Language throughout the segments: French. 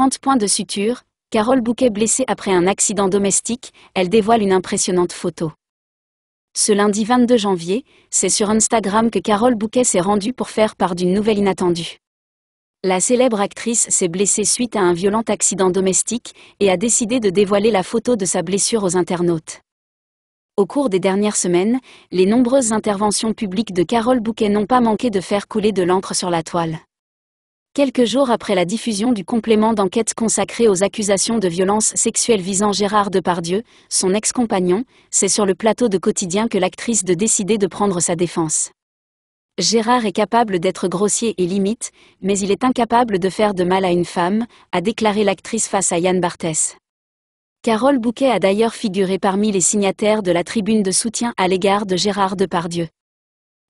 30 points de suture, Carole Bouquet blessée après un accident domestique, elle dévoile une impressionnante photo. Ce lundi 22 janvier, c'est sur Instagram que Carole Bouquet s'est rendue pour faire part d'une nouvelle inattendue. La célèbre actrice s'est blessée suite à un violent accident domestique et a décidé de dévoiler la photo de sa blessure aux internautes. Au cours des dernières semaines, les nombreuses interventions publiques de Carole Bouquet n'ont pas manqué de faire couler de l'encre sur la toile. Quelques jours après la diffusion du complément d'enquête consacré aux accusations de violence sexuelle visant Gérard Depardieu, son ex-compagnon, c'est sur le plateau de quotidien que l'actrice de décider de prendre sa défense. Gérard est capable d'être grossier et limite, mais il est incapable de faire de mal à une femme, a déclaré l'actrice face à Yann Barthès. Carole Bouquet a d'ailleurs figuré parmi les signataires de la tribune de soutien à l'égard de Gérard Depardieu.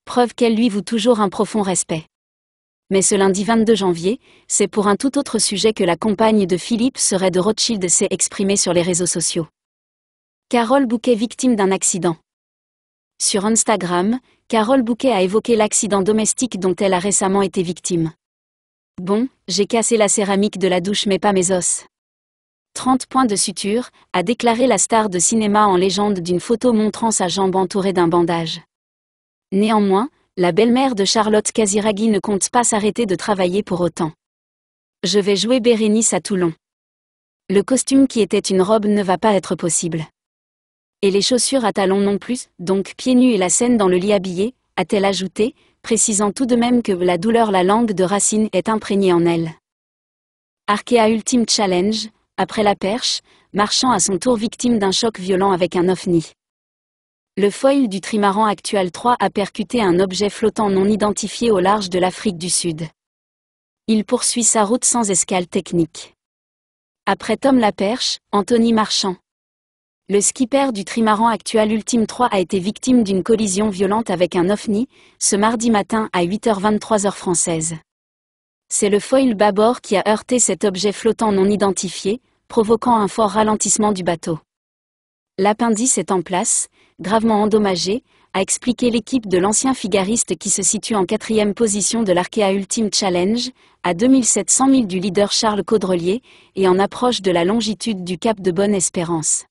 Preuve qu'elle lui voue toujours un profond respect mais ce lundi 22 janvier, c'est pour un tout autre sujet que la compagne de Philippe serait de Rothschild s'est exprimée sur les réseaux sociaux. Carole Bouquet victime d'un accident. Sur Instagram, Carole Bouquet a évoqué l'accident domestique dont elle a récemment été victime. Bon, j'ai cassé la céramique de la douche mais pas mes os. 30 points de suture, a déclaré la star de cinéma en légende d'une photo montrant sa jambe entourée d'un bandage. Néanmoins, la belle-mère de Charlotte Casiraghi ne compte pas s'arrêter de travailler pour autant. Je vais jouer Bérénice à Toulon. Le costume qui était une robe ne va pas être possible. Et les chaussures à talons non plus, donc pieds nus et la scène dans le lit habillé, a-t-elle ajouté, précisant tout de même que la douleur la langue de Racine est imprégnée en elle. Arkea Ultime Challenge, après la perche, marchant à son tour victime d'un choc violent avec un ovni le foil du trimaran Actual 3 a percuté un objet flottant non identifié au large de l'Afrique du Sud. Il poursuit sa route sans escale technique. Après Tom Laperche, Anthony Marchand. Le skipper du trimaran actuel Ultime 3 a été victime d'une collision violente avec un ovni, ce mardi matin à 8h23 h française. C'est le foil bâbord qui a heurté cet objet flottant non identifié, provoquant un fort ralentissement du bateau. L'appendice est en place, gravement endommagé, a expliqué l'équipe de l'ancien figariste qui se situe en quatrième position de l'Arkea Ultimate Challenge, à 2700 000 du leader Charles Caudrelier, et en approche de la longitude du cap de Bonne-Espérance.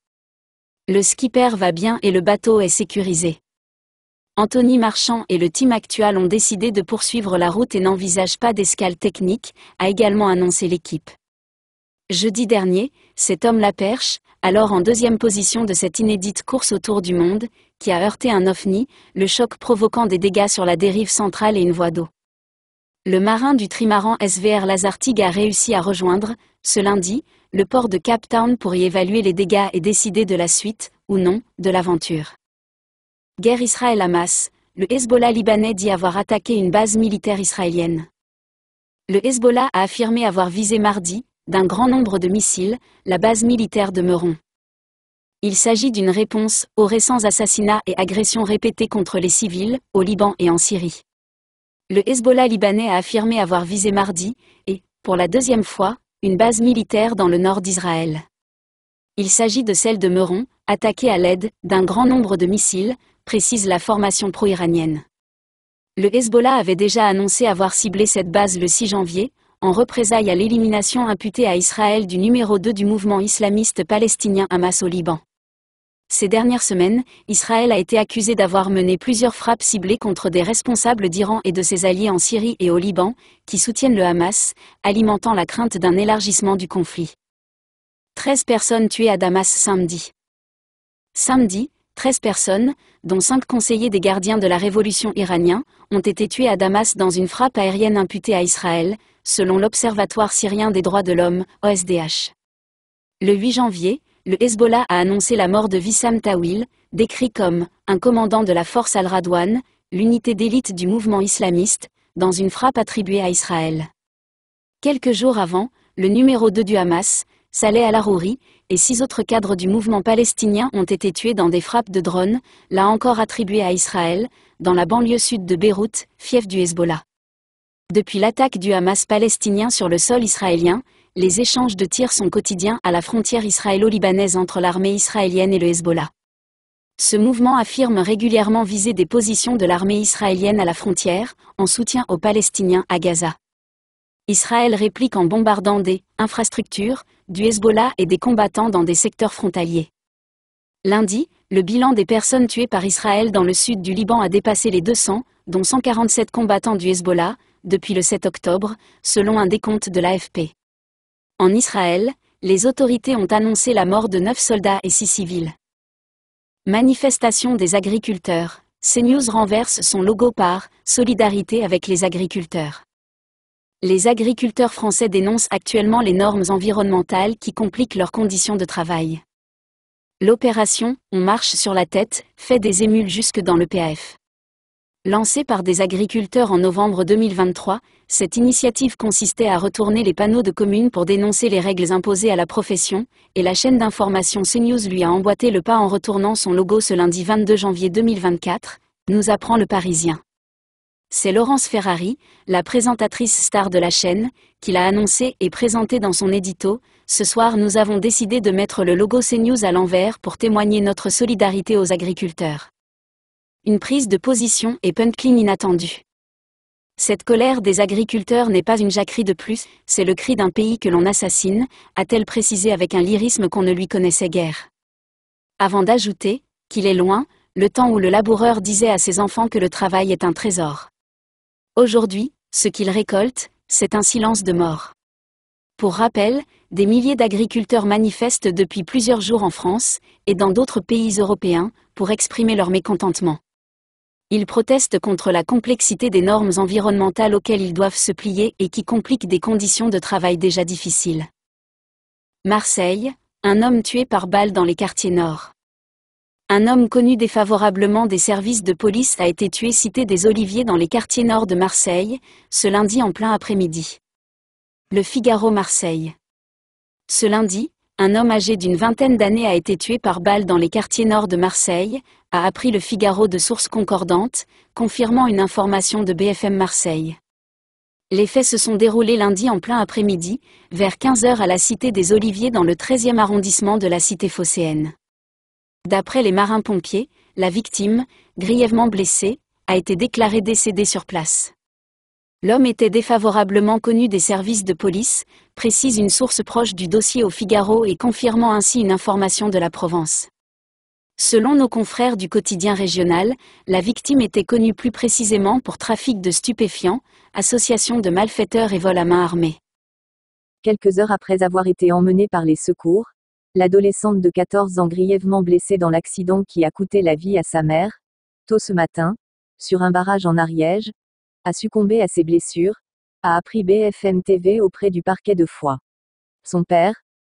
Le skipper va bien et le bateau est sécurisé. Anthony Marchand et le team actuel ont décidé de poursuivre la route et n'envisagent pas d'escale technique, a également annoncé l'équipe. Jeudi dernier, cet homme la perche, alors en deuxième position de cette inédite course autour du monde, qui a heurté un ovni, le choc provoquant des dégâts sur la dérive centrale et une voie d'eau. Le marin du trimaran SVR Lazartig a réussi à rejoindre, ce lundi, le port de Cape Town pour y évaluer les dégâts et décider de la suite, ou non, de l'aventure. Guerre Israël-Hamas, le Hezbollah libanais dit avoir attaqué une base militaire israélienne. Le Hezbollah a affirmé avoir visé mardi, d'un grand nombre de missiles, la base militaire de Meuron. Il s'agit d'une réponse aux récents assassinats et agressions répétées contre les civils, au Liban et en Syrie. Le Hezbollah libanais a affirmé avoir visé mardi, et, pour la deuxième fois, une base militaire dans le nord d'Israël. Il s'agit de celle de Meuron, attaquée à l'aide d'un grand nombre de missiles, précise la formation pro-iranienne. Le Hezbollah avait déjà annoncé avoir ciblé cette base le 6 janvier, en représailles à l'élimination imputée à Israël du numéro 2 du mouvement islamiste palestinien Hamas au Liban. Ces dernières semaines, Israël a été accusé d'avoir mené plusieurs frappes ciblées contre des responsables d'Iran et de ses alliés en Syrie et au Liban, qui soutiennent le Hamas, alimentant la crainte d'un élargissement du conflit. 13 personnes tuées à Damas samedi. Samedi, 13 personnes, dont 5 conseillers des gardiens de la révolution iranien, ont été tuées à Damas dans une frappe aérienne imputée à Israël, selon l'Observatoire syrien des droits de l'homme, OSDH. Le 8 janvier, le Hezbollah a annoncé la mort de Vissam Tawil, décrit comme un commandant de la force al-Radwan, l'unité d'élite du mouvement islamiste, dans une frappe attribuée à Israël. Quelques jours avant, le numéro 2 du Hamas, Saleh al-Arouri, et six autres cadres du mouvement palestinien ont été tués dans des frappes de drones, là encore attribuées à Israël, dans la banlieue sud de Beyrouth, fief du Hezbollah. Depuis l'attaque du Hamas palestinien sur le sol israélien, les échanges de tirs sont quotidiens à la frontière israélo-libanaise entre l'armée israélienne et le Hezbollah. Ce mouvement affirme régulièrement viser des positions de l'armée israélienne à la frontière, en soutien aux Palestiniens à Gaza. Israël réplique en bombardant des infrastructures, du Hezbollah et des combattants dans des secteurs frontaliers. Lundi, le bilan des personnes tuées par Israël dans le sud du Liban a dépassé les 200, dont 147 combattants du Hezbollah, depuis le 7 octobre, selon un décompte de l'AFP. En Israël, les autorités ont annoncé la mort de 9 soldats et 6 civils. Manifestation des agriculteurs. CNews renverse son logo par Solidarité avec les agriculteurs les agriculteurs français dénoncent actuellement les normes environnementales qui compliquent leurs conditions de travail. L'opération On marche sur la tête fait des émules jusque dans le PAF. Lancée par des agriculteurs en novembre 2023, cette initiative consistait à retourner les panneaux de communes pour dénoncer les règles imposées à la profession, et la chaîne d'information CNews lui a emboîté le pas en retournant son logo ce lundi 22 janvier 2024, nous apprend le Parisien. C'est Laurence Ferrari, la présentatrice star de la chaîne, qui l'a annoncé et présenté dans son édito. Ce soir, nous avons décidé de mettre le logo CNews à l'envers pour témoigner notre solidarité aux agriculteurs. Une prise de position et punkling inattendue. Cette colère des agriculteurs n'est pas une jacquerie de plus, c'est le cri d'un pays que l'on assassine, a-t-elle précisé avec un lyrisme qu'on ne lui connaissait guère. Avant d'ajouter, qu'il est loin, le temps où le laboureur disait à ses enfants que le travail est un trésor. Aujourd'hui, ce qu'ils récoltent, c'est un silence de mort. Pour rappel, des milliers d'agriculteurs manifestent depuis plusieurs jours en France et dans d'autres pays européens pour exprimer leur mécontentement. Ils protestent contre la complexité des normes environnementales auxquelles ils doivent se plier et qui compliquent des conditions de travail déjà difficiles. Marseille, un homme tué par balle dans les quartiers nord. Un homme connu défavorablement des services de police a été tué cité des Oliviers dans les quartiers nord de Marseille, ce lundi en plein après-midi. Le Figaro Marseille. Ce lundi, un homme âgé d'une vingtaine d'années a été tué par balle dans les quartiers nord de Marseille, a appris le Figaro de sources concordantes, confirmant une information de BFM Marseille. Les faits se sont déroulés lundi en plein après-midi, vers 15h à la Cité des Oliviers dans le 13e arrondissement de la Cité phocéenne. D'après les marins-pompiers, la victime, grièvement blessée, a été déclarée décédée sur place. L'homme était défavorablement connu des services de police, précise une source proche du dossier au Figaro et confirmant ainsi une information de la Provence. Selon nos confrères du quotidien régional, la victime était connue plus précisément pour trafic de stupéfiants, association de malfaiteurs et vol à main armée. Quelques heures après avoir été emmené par les secours, l'adolescente de 14 ans grièvement blessée dans l'accident qui a coûté la vie à sa mère, tôt ce matin, sur un barrage en Ariège, a succombé à ses blessures, a appris BFM TV auprès du parquet de Foix. Son père,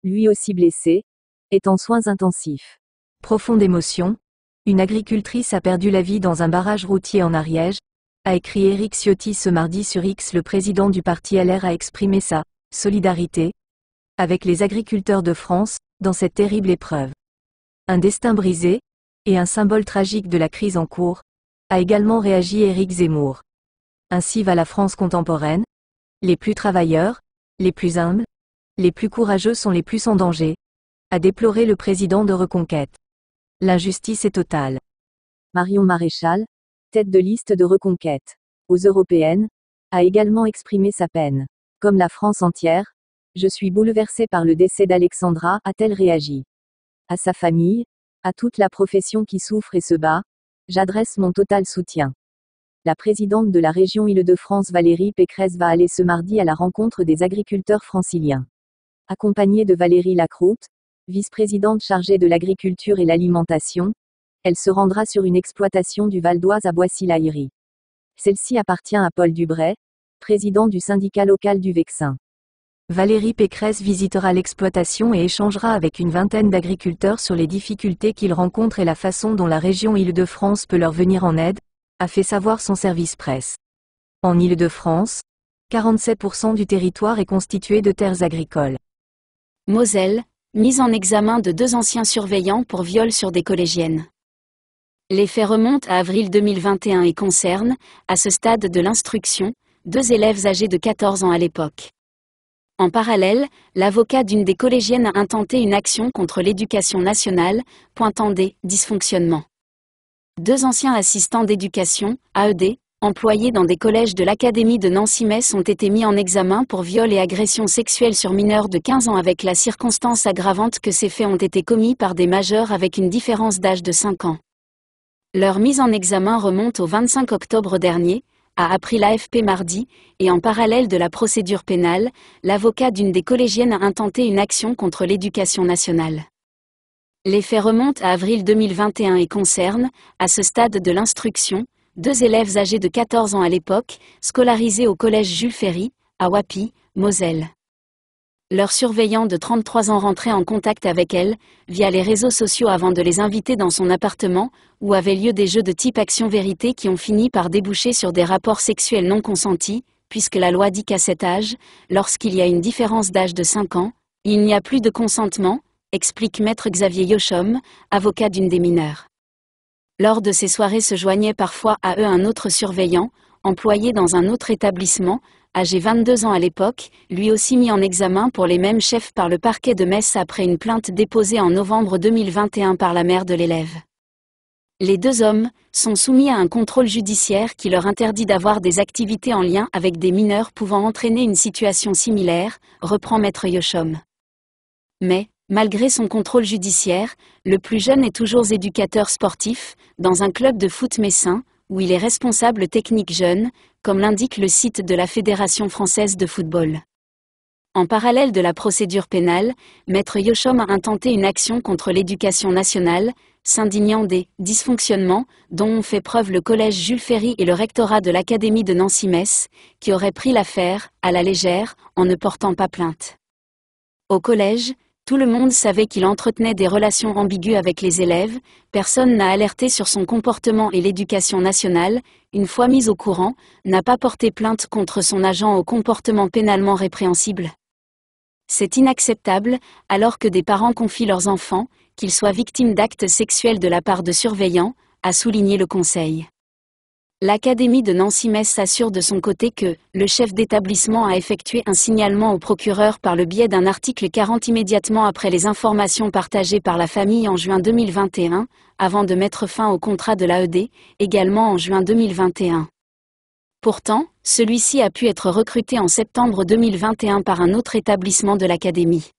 lui aussi blessé, est en soins intensifs. Profonde émotion, une agricultrice a perdu la vie dans un barrage routier en Ariège, a écrit Éric Ciotti ce mardi sur X. Le président du parti LR a exprimé sa solidarité avec les agriculteurs de France, dans cette terrible épreuve. Un destin brisé, et un symbole tragique de la crise en cours, a également réagi Éric Zemmour. Ainsi va la France contemporaine. Les plus travailleurs, les plus humbles, les plus courageux sont les plus en danger, a déploré le président de Reconquête. L'injustice est totale. Marion Maréchal, tête de liste de Reconquête aux européennes, a également exprimé sa peine. Comme la France entière, je suis bouleversée par le décès d'Alexandra, a-t-elle réagi À sa famille, à toute la profession qui souffre et se bat, j'adresse mon total soutien. La présidente de la région Île-de-France Valérie Pécresse va aller ce mardi à la rencontre des agriculteurs franciliens. Accompagnée de Valérie Lacroute, vice-présidente chargée de l'agriculture et l'alimentation, elle se rendra sur une exploitation du Val d'Oise à Boissy-l'Aillerie. Celle-ci appartient à Paul Dubray, président du syndicat local du Vexin. Valérie Pécresse visitera l'exploitation et échangera avec une vingtaine d'agriculteurs sur les difficultés qu'ils rencontrent et la façon dont la région Île-de-France peut leur venir en aide, a fait savoir son service presse. En Île-de-France, 47% du territoire est constitué de terres agricoles. Moselle, mise en examen de deux anciens surveillants pour viol sur des collégiennes. Les faits remontent à avril 2021 et concernent, à ce stade de l'instruction, deux élèves âgés de 14 ans à l'époque. En parallèle, l'avocat d'une des collégiennes a intenté une action contre l'éducation nationale, pointant des dysfonctionnements. Deux anciens assistants d'éducation, AED, employés dans des collèges de l'Académie de Nancy-Metz ont été mis en examen pour viol et agression sexuelle sur mineurs de 15 ans avec la circonstance aggravante que ces faits ont été commis par des majeurs avec une différence d'âge de 5 ans. Leur mise en examen remonte au 25 octobre dernier, a appris l'AFP mardi, et en parallèle de la procédure pénale, l'avocat d'une des collégiennes a intenté une action contre l'éducation nationale. Les faits remontent à avril 2021 et concernent, à ce stade de l'instruction, deux élèves âgés de 14 ans à l'époque, scolarisés au collège Jules Ferry, à Wapi, Moselle. Leur surveillant de 33 ans rentrait en contact avec elle, via les réseaux sociaux avant de les inviter dans son appartement, où avaient lieu des jeux de type action-vérité qui ont fini par déboucher sur des rapports sexuels non consentis, puisque la loi dit qu'à cet âge, lorsqu'il y a une différence d'âge de 5 ans, il n'y a plus de consentement, explique maître Xavier Yochom, avocat d'une des mineurs. Lors de ces soirées se joignait parfois à eux un autre surveillant, employé dans un autre établissement, âgé 22 ans à l'époque, lui aussi mis en examen pour les mêmes chefs par le parquet de Metz après une plainte déposée en novembre 2021 par la mère de l'élève. Les deux hommes sont soumis à un contrôle judiciaire qui leur interdit d'avoir des activités en lien avec des mineurs pouvant entraîner une situation similaire, reprend Maître Yoshom. Mais, malgré son contrôle judiciaire, le plus jeune est toujours éducateur sportif, dans un club de foot messin, où il est responsable technique jeune, comme l'indique le site de la Fédération française de football. En parallèle de la procédure pénale, Maître Yochom a intenté une action contre l'éducation nationale, s'indignant des dysfonctionnements dont ont fait preuve le collège Jules Ferry et le rectorat de l'Académie de Nancy-Metz, qui auraient pris l'affaire, à la légère, en ne portant pas plainte. Au collège, tout le monde savait qu'il entretenait des relations ambiguës avec les élèves, personne n'a alerté sur son comportement et l'éducation nationale, une fois mise au courant, n'a pas porté plainte contre son agent au comportement pénalement répréhensible. C'est inacceptable, alors que des parents confient leurs enfants, qu'ils soient victimes d'actes sexuels de la part de surveillants, a souligné le Conseil. L'Académie de Nancy-Metz s'assure de son côté que le chef d'établissement a effectué un signalement au procureur par le biais d'un article 40 immédiatement après les informations partagées par la famille en juin 2021, avant de mettre fin au contrat de l'AED, également en juin 2021. Pourtant, celui-ci a pu être recruté en septembre 2021 par un autre établissement de l'Académie.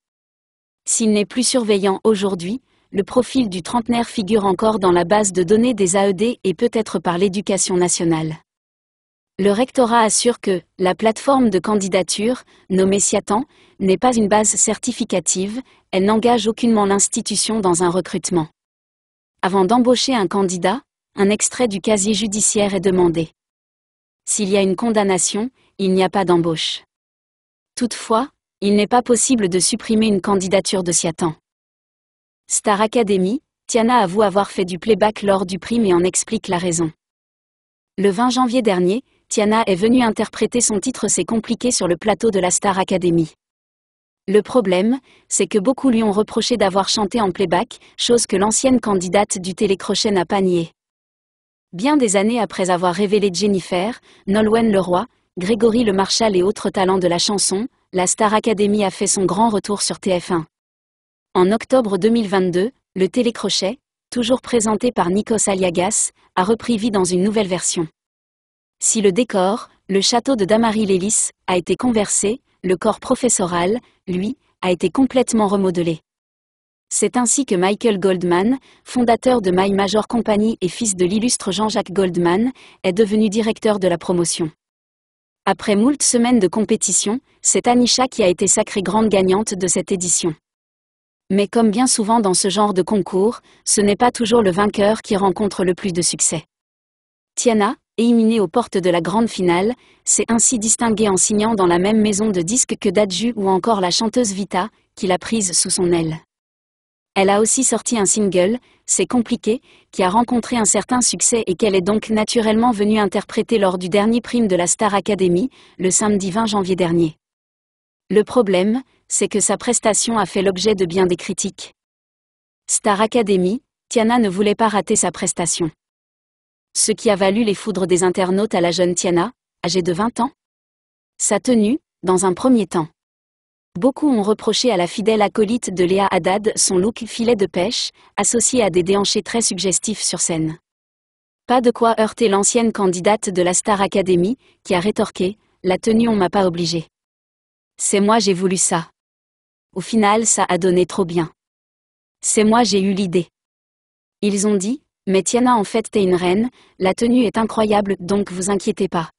S'il n'est plus surveillant aujourd'hui, le profil du trentenaire figure encore dans la base de données des AED et peut-être par l'éducation nationale. Le rectorat assure que la plateforme de candidature, nommée SIATAN, n'est pas une base certificative, elle n'engage aucunement l'institution dans un recrutement. Avant d'embaucher un candidat, un extrait du casier judiciaire est demandé. S'il y a une condamnation, il n'y a pas d'embauche. Toutefois, il n'est pas possible de supprimer une candidature de SIATAN. Star Academy, Tiana avoue avoir fait du playback lors du prime et en explique la raison. Le 20 janvier dernier, Tiana est venue interpréter son titre C'est compliqué sur le plateau de la Star Academy. Le problème, c'est que beaucoup lui ont reproché d'avoir chanté en playback, chose que l'ancienne candidate du télécrochet n'a pas niée. Bien des années après avoir révélé Jennifer, Nolwenn Leroy, Grégory Le Marchal et autres talents de la chanson, la Star Academy a fait son grand retour sur TF1. En octobre 2022, le télécrochet, toujours présenté par Nikos Aliagas, a repris vie dans une nouvelle version. Si le décor, le château de Damary Lélis, a été conversé, le corps professoral, lui, a été complètement remodelé. C'est ainsi que Michael Goldman, fondateur de My Major Company et fils de l'illustre Jean-Jacques Goldman, est devenu directeur de la promotion. Après moult semaines de compétition, c'est Anisha qui a été sacrée grande gagnante de cette édition mais comme bien souvent dans ce genre de concours, ce n'est pas toujours le vainqueur qui rencontre le plus de succès. Tiana, éliminée aux portes de la grande finale, s'est ainsi distinguée en signant dans la même maison de disques que Daju ou encore la chanteuse Vita, qui l'a prise sous son aile. Elle a aussi sorti un single, C'est compliqué, qui a rencontré un certain succès et qu'elle est donc naturellement venue interpréter lors du dernier prime de la Star Academy, le samedi 20 janvier dernier. Le problème, c'est que sa prestation a fait l'objet de bien des critiques. Star Academy, Tiana ne voulait pas rater sa prestation. Ce qui a valu les foudres des internautes à la jeune Tiana, âgée de 20 ans. Sa tenue, dans un premier temps. Beaucoup ont reproché à la fidèle acolyte de Léa Haddad son look filet de pêche, associé à des déhanchés très suggestifs sur scène. Pas de quoi heurter l'ancienne candidate de la Star Academy, qui a rétorqué La tenue on m'a pas obligée. C'est moi j'ai voulu ça. Au final ça a donné trop bien. C'est moi j'ai eu l'idée. Ils ont dit, mais Tiana en fait t'es une reine, la tenue est incroyable donc vous inquiétez pas.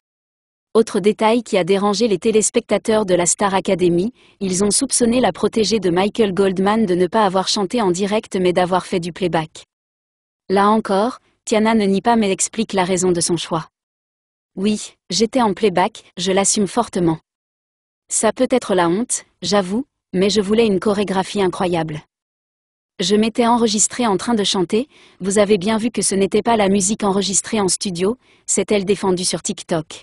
Autre détail qui a dérangé les téléspectateurs de la Star Academy, ils ont soupçonné la protégée de Michael Goldman de ne pas avoir chanté en direct mais d'avoir fait du playback. Là encore, Tiana ne nie pas mais explique la raison de son choix. Oui, j'étais en playback, je l'assume fortement. Ça peut être la honte, j'avoue, mais je voulais une chorégraphie incroyable. Je m'étais enregistrée en train de chanter, vous avez bien vu que ce n'était pas la musique enregistrée en studio, c'est elle défendue sur TikTok.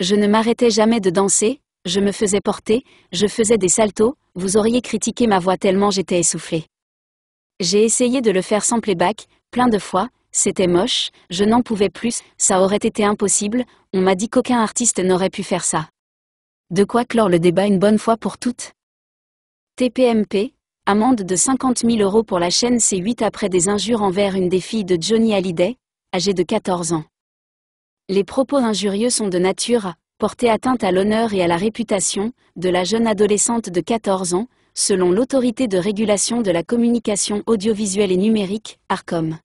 Je ne m'arrêtais jamais de danser, je me faisais porter, je faisais des saltos, vous auriez critiqué ma voix tellement j'étais essoufflée. J'ai essayé de le faire sans playback, plein de fois, c'était moche, je n'en pouvais plus, ça aurait été impossible, on m'a dit qu'aucun artiste n'aurait pu faire ça. De quoi clore le débat une bonne fois pour toutes TPMP, amende de 50 000 euros pour la chaîne C8 après des injures envers une des filles de Johnny Hallyday, âgée de 14 ans. Les propos injurieux sont de nature à porter atteinte à l'honneur et à la réputation de la jeune adolescente de 14 ans, selon l'autorité de régulation de la communication audiovisuelle et numérique, ARCOM.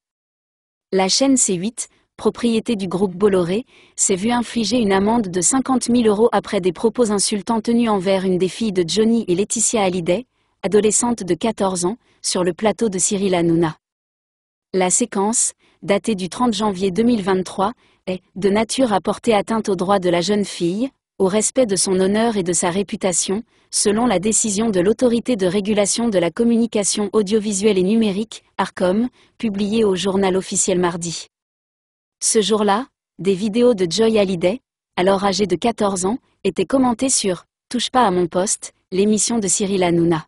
La chaîne C8 propriété du groupe Bolloré, s'est vu infliger une amende de 50 000 euros après des propos insultants tenus envers une des filles de Johnny et Laetitia Hallyday, adolescente de 14 ans, sur le plateau de Cyril Hanouna. La séquence, datée du 30 janvier 2023, est de nature à porter atteinte aux droits de la jeune fille, au respect de son honneur et de sa réputation, selon la décision de l'Autorité de régulation de la communication audiovisuelle et numérique, ARCOM, publiée au journal officiel mardi. Ce jour-là, des vidéos de Joy Hallyday, alors âgée de 14 ans, étaient commentées sur Touche pas à mon poste, l'émission de Cyril Hanouna.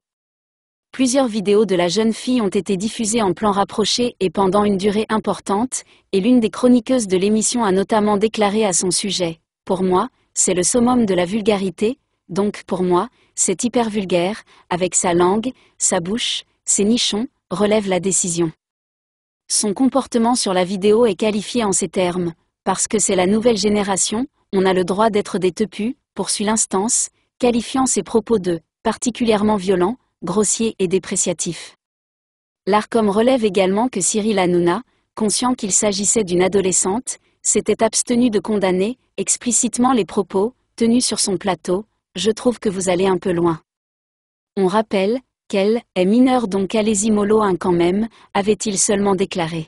Plusieurs vidéos de la jeune fille ont été diffusées en plan rapproché et pendant une durée importante, et l'une des chroniqueuses de l'émission a notamment déclaré à son sujet Pour moi, c'est le summum de la vulgarité, donc pour moi, c'est hyper vulgaire, avec sa langue, sa bouche, ses nichons, relève la décision. Son comportement sur la vidéo est qualifié en ces termes. Parce que c'est la nouvelle génération, on a le droit d'être des tepus, poursuit l'instance, qualifiant ses propos de particulièrement violents, grossiers et dépréciatifs. L'ARCOM relève également que Cyril Hanouna, conscient qu'il s'agissait d'une adolescente, s'était abstenu de condamner explicitement les propos tenus sur son plateau. Je trouve que vous allez un peu loin. On rappelle qu'elle est mineure donc allez-y mollo quand même, avait-il seulement déclaré.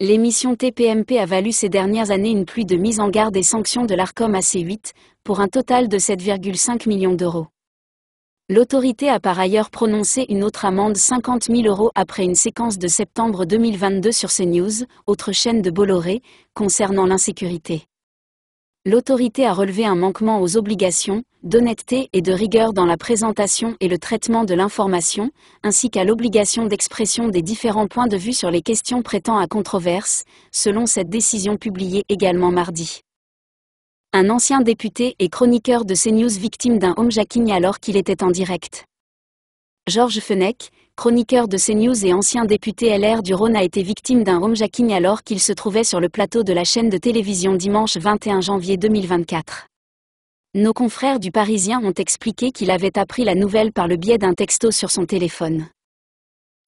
L'émission TPMP a valu ces dernières années une pluie de mise en garde et sanctions de l'ARCOM ac 8 pour un total de 7,5 millions d'euros. L'autorité a par ailleurs prononcé une autre amende 50 000 euros après une séquence de septembre 2022 sur CNews, autre chaîne de Bolloré, concernant l'insécurité l'autorité a relevé un manquement aux obligations, d'honnêteté et de rigueur dans la présentation et le traitement de l'information, ainsi qu'à l'obligation d'expression des différents points de vue sur les questions prêtant à controverse, selon cette décision publiée également mardi. Un ancien député et chroniqueur de CNews victime d'un jacking alors qu'il était en direct. Georges Fenech, chroniqueur de CNews et ancien député LR du Rhône a été victime d'un homejacking alors qu'il se trouvait sur le plateau de la chaîne de télévision dimanche 21 janvier 2024. Nos confrères du Parisien ont expliqué qu'il avait appris la nouvelle par le biais d'un texto sur son téléphone.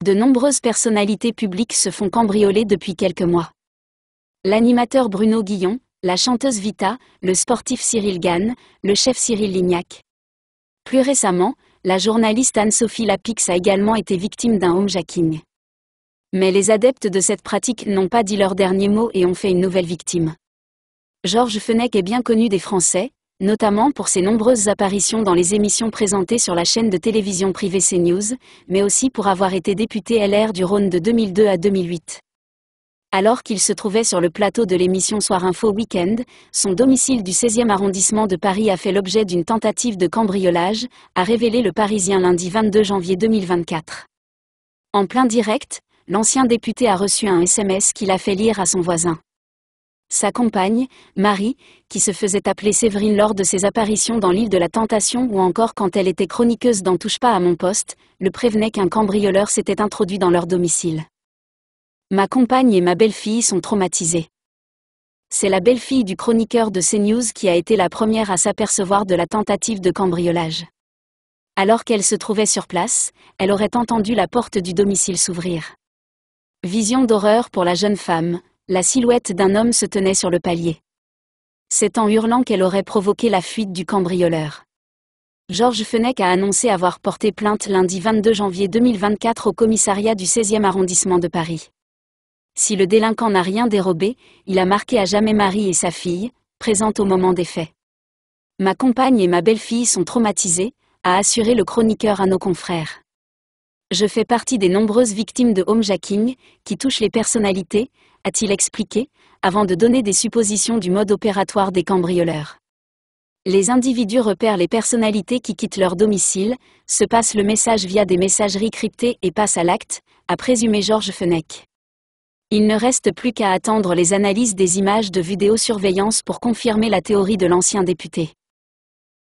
De nombreuses personnalités publiques se font cambrioler depuis quelques mois. L'animateur Bruno Guillon, la chanteuse Vita, le sportif Cyril Gann, le chef Cyril Lignac. Plus récemment, la journaliste Anne-Sophie Lapix a également été victime d'un homejacking. Mais les adeptes de cette pratique n'ont pas dit leur dernier mot et ont fait une nouvelle victime. Georges Fenech est bien connu des Français, notamment pour ses nombreuses apparitions dans les émissions présentées sur la chaîne de télévision privée CNews, mais aussi pour avoir été député LR du Rhône de 2002 à 2008 alors qu'il se trouvait sur le plateau de l'émission Soir Info Weekend, son domicile du 16e arrondissement de Paris a fait l'objet d'une tentative de cambriolage, a révélé le Parisien lundi 22 janvier 2024. En plein direct, l'ancien député a reçu un SMS qu'il a fait lire à son voisin. Sa compagne, Marie, qui se faisait appeler Séverine lors de ses apparitions dans l'île de la Tentation ou encore quand elle était chroniqueuse dans Touche pas à mon poste, le prévenait qu'un cambrioleur s'était introduit dans leur domicile. Ma compagne et ma belle-fille sont traumatisées. C'est la belle-fille du chroniqueur de CNews qui a été la première à s'apercevoir de la tentative de cambriolage. Alors qu'elle se trouvait sur place, elle aurait entendu la porte du domicile s'ouvrir. Vision d'horreur pour la jeune femme, la silhouette d'un homme se tenait sur le palier. C'est en hurlant qu'elle aurait provoqué la fuite du cambrioleur. Georges Fenech a annoncé avoir porté plainte lundi 22 janvier 2024 au commissariat du 16e arrondissement de Paris. Si le délinquant n'a rien dérobé, il a marqué à jamais Marie et sa fille, présentes au moment des faits. Ma compagne et ma belle-fille sont traumatisées, a assuré le chroniqueur à nos confrères. Je fais partie des nombreuses victimes de homejacking, qui touchent les personnalités, a-t-il expliqué, avant de donner des suppositions du mode opératoire des cambrioleurs. Les individus repèrent les personnalités qui quittent leur domicile, se passent le message via des messageries cryptées et passent à l'acte, a présumé Georges Fenech. Il ne reste plus qu'à attendre les analyses des images de vidéosurveillance pour confirmer la théorie de l'ancien député.